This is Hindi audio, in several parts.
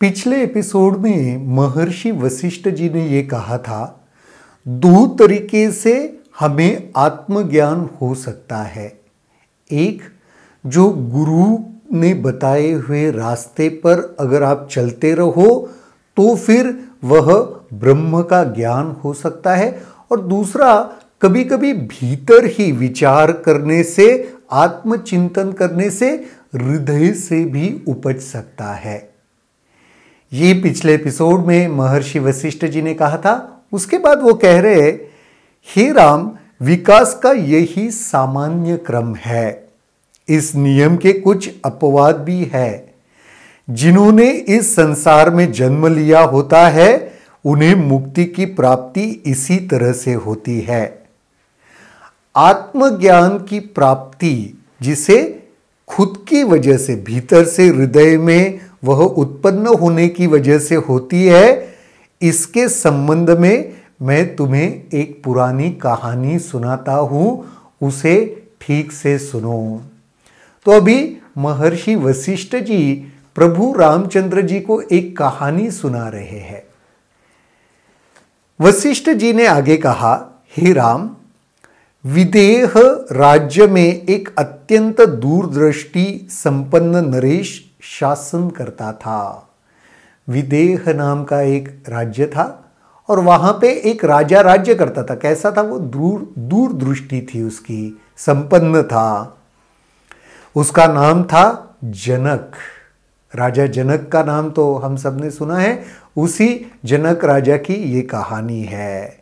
पिछले एपिसोड में महर्षि वशिष्ठ जी ने ये कहा था दो तरीके से हमें आत्मज्ञान हो सकता है एक जो गुरु ने बताए हुए रास्ते पर अगर आप चलते रहो तो फिर वह ब्रह्म का ज्ञान हो सकता है और दूसरा कभी कभी भीतर ही विचार करने से आत्मचिंतन करने से हृदय से भी उपज सकता है ये पिछले एपिसोड में महर्षि वशिष्ठ जी ने कहा था उसके बाद वो कह रहे हे राम विकास का यही सामान्य क्रम है इस नियम के कुछ अपवाद भी है जिन्होंने इस संसार में जन्म लिया होता है उन्हें मुक्ति की प्राप्ति इसी तरह से होती है आत्मज्ञान की प्राप्ति जिसे खुद की वजह से भीतर से हृदय में वह उत्पन्न होने की वजह से होती है इसके संबंध में मैं तुम्हें एक पुरानी कहानी सुनाता हूँ उसे ठीक से सुनो तो अभी महर्षि वशिष्ठ जी प्रभु रामचंद्र जी को एक कहानी सुना रहे हैं वशिष्ठ जी ने आगे कहा हे राम विदेह राज्य में एक अत्यंत दूरदृष्टि संपन्न नरेश शासन करता था विदेह नाम का एक राज्य था और वहाँ पे एक राजा राज्य करता था कैसा था वो दूर दूर दृष्टि थी उसकी संपन्न था उसका नाम था जनक राजा जनक का नाम तो हम सब ने सुना है उसी जनक राजा की ये कहानी है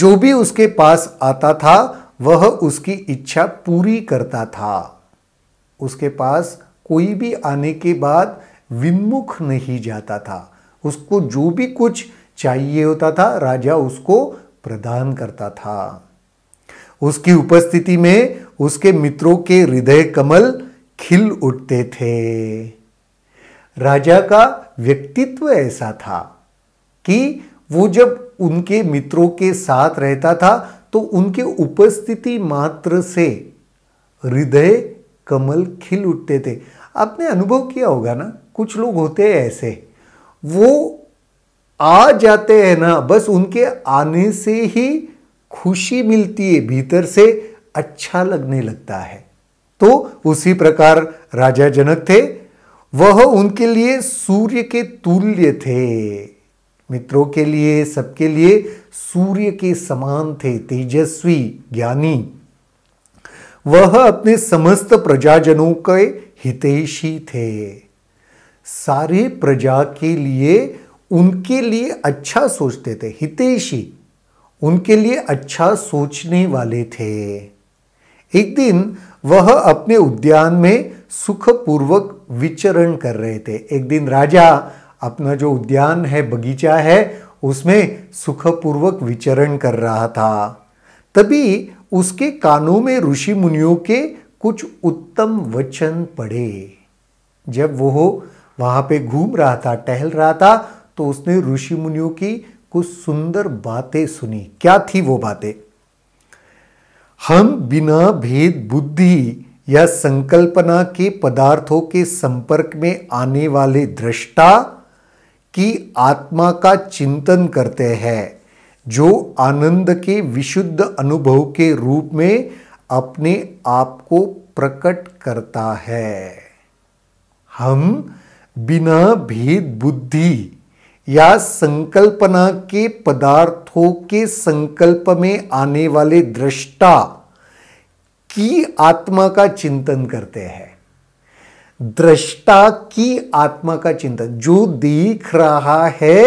जो भी उसके पास आता था वह उसकी इच्छा पूरी करता था उसके पास कोई भी आने के बाद विमुख नहीं जाता था उसको जो भी कुछ चाहिए होता था राजा उसको प्रदान करता था उसकी उपस्थिति में उसके मित्रों के हृदय कमल खिल उठते थे राजा का व्यक्तित्व ऐसा था कि वो जब उनके मित्रों के साथ रहता था तो उनके उपस्थिति मात्र से हृदय कमल खिल उठते थे आपने अनुभव किया होगा ना कुछ लोग होते हैं ऐसे वो आ जाते हैं ना बस उनके आने से ही खुशी मिलती है भीतर से अच्छा लगने लगता है तो उसी प्रकार राजा जनक थे वह उनके लिए सूर्य के तुल्य थे मित्रों के लिए सबके लिए सूर्य के समान थे तेजस्वी ज्ञानी वह अपने समस्त प्रजाजनों के हितेशी थे सारे प्रजा के लिए उनके लिए अच्छा सोचते थे हितेशी उनके लिए अच्छा सोचने वाले थे एक दिन वह अपने उद्यान में सुखपूर्वक विचरण कर रहे थे एक दिन राजा अपना जो उद्यान है बगीचा है उसमें सुखपूर्वक विचरण कर रहा था तभी उसके कानों में ऋषि मुनियों के कुछ उत्तम वचन पढ़े जब वो वहां पे घूम रहा था टहल रहा था तो उसने ऋषि मुनियों की कुछ सुंदर बातें सुनी क्या थी वो बातें हम बिना भेद बुद्धि या संकल्पना के पदार्थों के संपर्क में आने वाले दृष्टा की आत्मा का चिंतन करते हैं जो आनंद के विशुद्ध अनुभव के रूप में अपने आप को प्रकट करता है हम बिना भेद बुद्धि या संकल्पना के पदार्थों के संकल्प में आने वाले दृष्टा की आत्मा का चिंतन करते हैं दृष्टा की आत्मा का चिंतन जो देख रहा है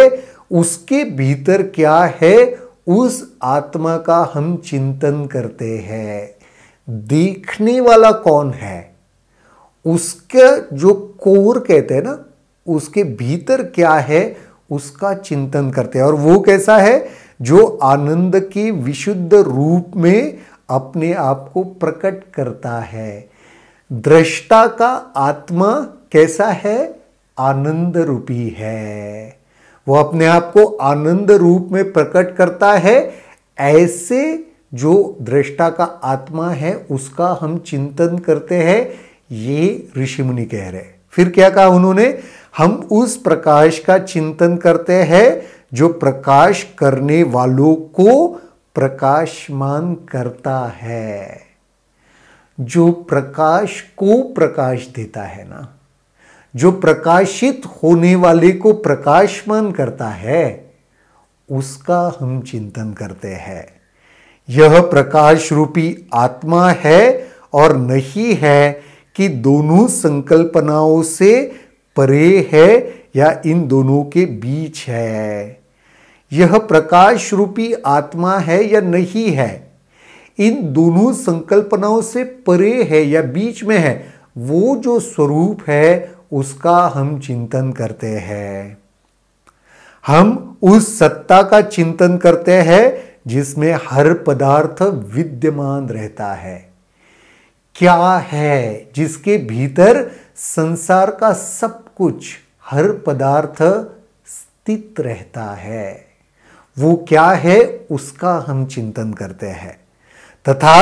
उसके भीतर क्या है उस आत्मा का हम चिंतन करते हैं देखने वाला कौन है उसका जो कोर कहते हैं ना उसके भीतर क्या है उसका चिंतन करते हैं और वो कैसा है जो आनंद के विशुद्ध रूप में अपने आप को प्रकट करता है दृष्टा का आत्मा कैसा है आनंद रूपी है वो अपने आप को आनंद रूप में प्रकट करता है ऐसे जो दृष्टा का आत्मा है उसका हम चिंतन करते हैं ये ऋषि मुनि कह रहे फिर क्या कहा उन्होंने हम उस प्रकाश का चिंतन करते हैं जो प्रकाश करने वालों को प्रकाशमान करता है जो प्रकाश को प्रकाश देता है ना जो प्रकाशित होने वाले को प्रकाशमान करता है उसका हम चिंतन करते हैं यह प्रकाश रूपी आत्मा है और नहीं है कि दोनों संकल्पनाओं से परे है या इन दोनों के बीच है यह प्रकाश रूपी आत्मा है या नहीं है इन दोनों संकल्पनाओं से परे है या बीच में है वो जो स्वरूप है उसका हम चिंतन करते हैं हम उस सत्ता का चिंतन करते हैं जिसमें हर पदार्थ विद्यमान रहता है क्या है जिसके भीतर संसार का सब कुछ हर पदार्थ स्थित रहता है वो क्या है उसका हम चिंतन करते हैं तथा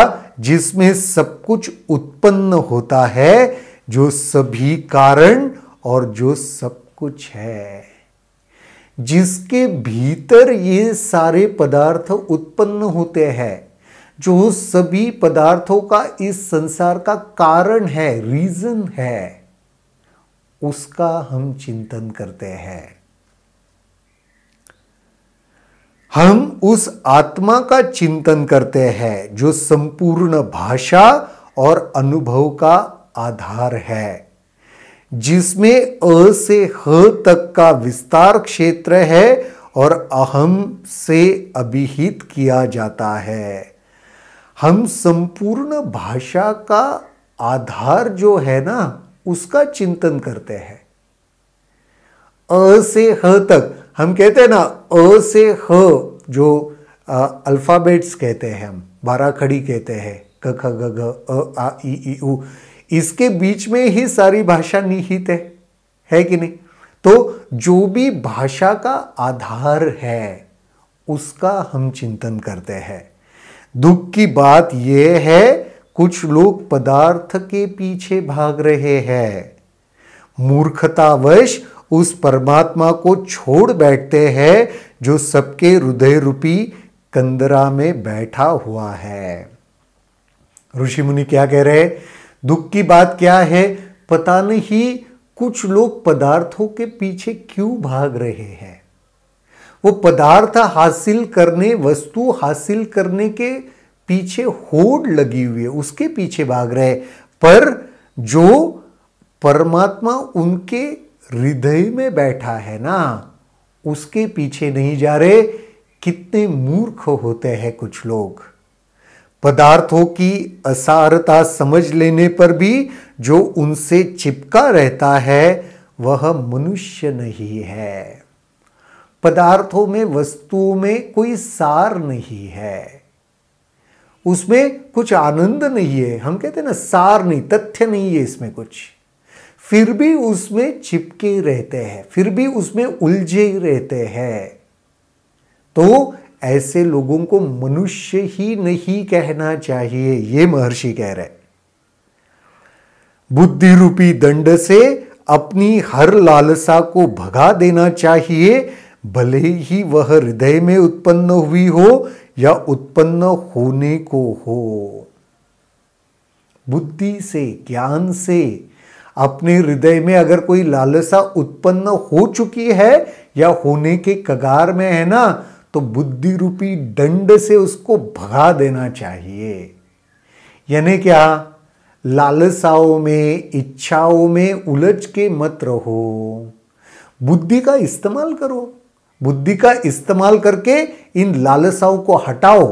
जिसमें सब कुछ उत्पन्न होता है जो सभी कारण और जो सब कुछ है जिसके भीतर ये सारे पदार्थ उत्पन्न होते हैं जो सभी पदार्थों का इस संसार का कारण है रीजन है उसका हम चिंतन करते हैं हम उस आत्मा का चिंतन करते हैं जो संपूर्ण भाषा और अनुभव का आधार है जिसमें अ से ह तक का विस्तार क्षेत्र है और अहम से अभिहित किया जाता है हम संपूर्ण भाषा का आधार जो है ना उसका चिंतन करते हैं अ से ह तक हम कहते हैं ना अ से ह जो अल्फ़ाबेट्स कहते हैं हम बारा खड़ी कहते हैं क ख ग घ अ आ ई ई उ इसके बीच में ही सारी भाषा निहित है है कि नहीं तो जो भी भाषा का आधार है उसका हम चिंतन करते हैं दुख की बात यह है कुछ लोग पदार्थ के पीछे भाग रहे हैं मूर्खतावश उस परमात्मा को छोड़ बैठते हैं जो सबके हृदय रूपी कंदरा में बैठा हुआ है ऋषि मुनि क्या कह रहे हैं दुख की बात क्या है पता नहीं कुछ लोग पदार्थों के पीछे क्यों भाग रहे हैं वो पदार्थ हासिल करने वस्तु हासिल करने के पीछे होड़ लगी हुई है उसके पीछे भाग रहे पर जो परमात्मा उनके हृदय में बैठा है ना उसके पीछे नहीं जा रहे कितने मूर्ख होते हैं कुछ लोग पदार्थों की असारता समझ लेने पर भी जो उनसे चिपका रहता है वह मनुष्य नहीं है पदार्थों में वस्तुओं में कोई सार नहीं है उसमें कुछ आनंद नहीं है हम कहते हैं ना सार नहीं तथ्य नहीं है इसमें कुछ फिर भी उसमें चिपके रहते हैं फिर भी उसमें उलझे रहते हैं तो ऐसे लोगों को मनुष्य ही नहीं कहना चाहिए ये महर्षि कह रहे बुद्धि रूपी दंड से अपनी हर लालसा को भगा देना चाहिए भले ही वह हृदय में उत्पन्न हुई हो या उत्पन्न होने को हो बुद्धि से ज्ञान से अपने हृदय में अगर कोई लालसा उत्पन्न हो चुकी है या होने के कगार में है ना तो बुद्धि रूपी दंड से उसको भगा देना चाहिए यानी क्या लालसाओं में इच्छाओं में उलझ के मत रहो बुद्धि का इस्तेमाल करो बुद्धि का इस्तेमाल करके इन लालसाओं को हटाओ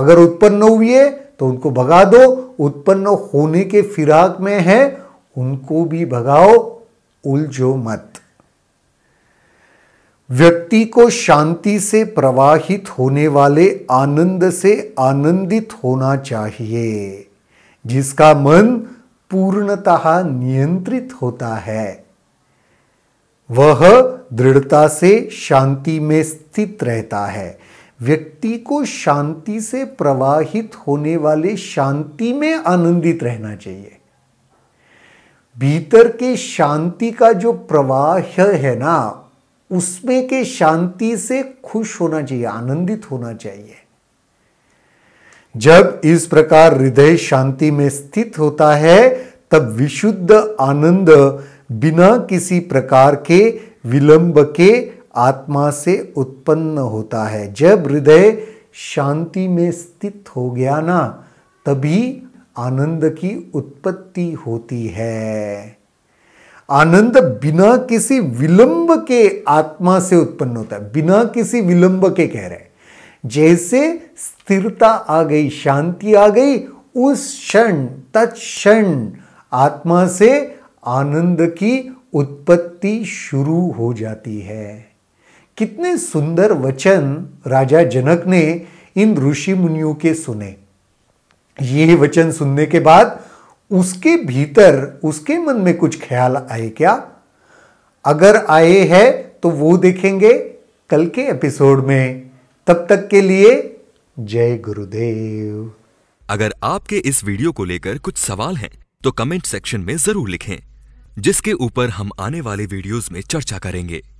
अगर उत्पन्न हुई है तो उनको भगा दो उत्पन्न होने के फिराक में है उनको भी भगाओ उलझो मत व्यक्ति को शांति से प्रवाहित होने वाले आनंद से आनंदित होना चाहिए जिसका मन पूर्णतः नियंत्रित होता है वह दृढ़ता से शांति में स्थित रहता है व्यक्ति को शांति से प्रवाहित होने वाले शांति में आनंदित रहना चाहिए भीतर के शांति का जो प्रवाह है ना उसमें के शांति से खुश होना चाहिए आनंदित होना चाहिए जब इस प्रकार हृदय शांति में स्थित होता है तब विशुद्ध आनंद बिना किसी प्रकार के विलंब के आत्मा से उत्पन्न होता है जब हृदय शांति में स्थित हो गया ना तभी आनंद की उत्पत्ति होती है आनंद बिना किसी विलंब के आत्मा से उत्पन्न होता है बिना किसी विलंब के कह रहे हैं जैसे स्थिरता आ गई शांति आ गई उस क्षण तत्क्षण आत्मा से आनंद की उत्पत्ति शुरू हो जाती है कितने सुंदर वचन राजा जनक ने इन ऋषि मुनियों के सुने ये वचन सुनने के बाद उसके भीतर उसके मन में कुछ ख्याल आए क्या अगर आए हैं तो वो देखेंगे कल के एपिसोड में तब तक के लिए जय गुरुदेव अगर आपके इस वीडियो को लेकर कुछ सवाल हैं तो कमेंट सेक्शन में जरूर लिखें जिसके ऊपर हम आने वाले वीडियोस में चर्चा करेंगे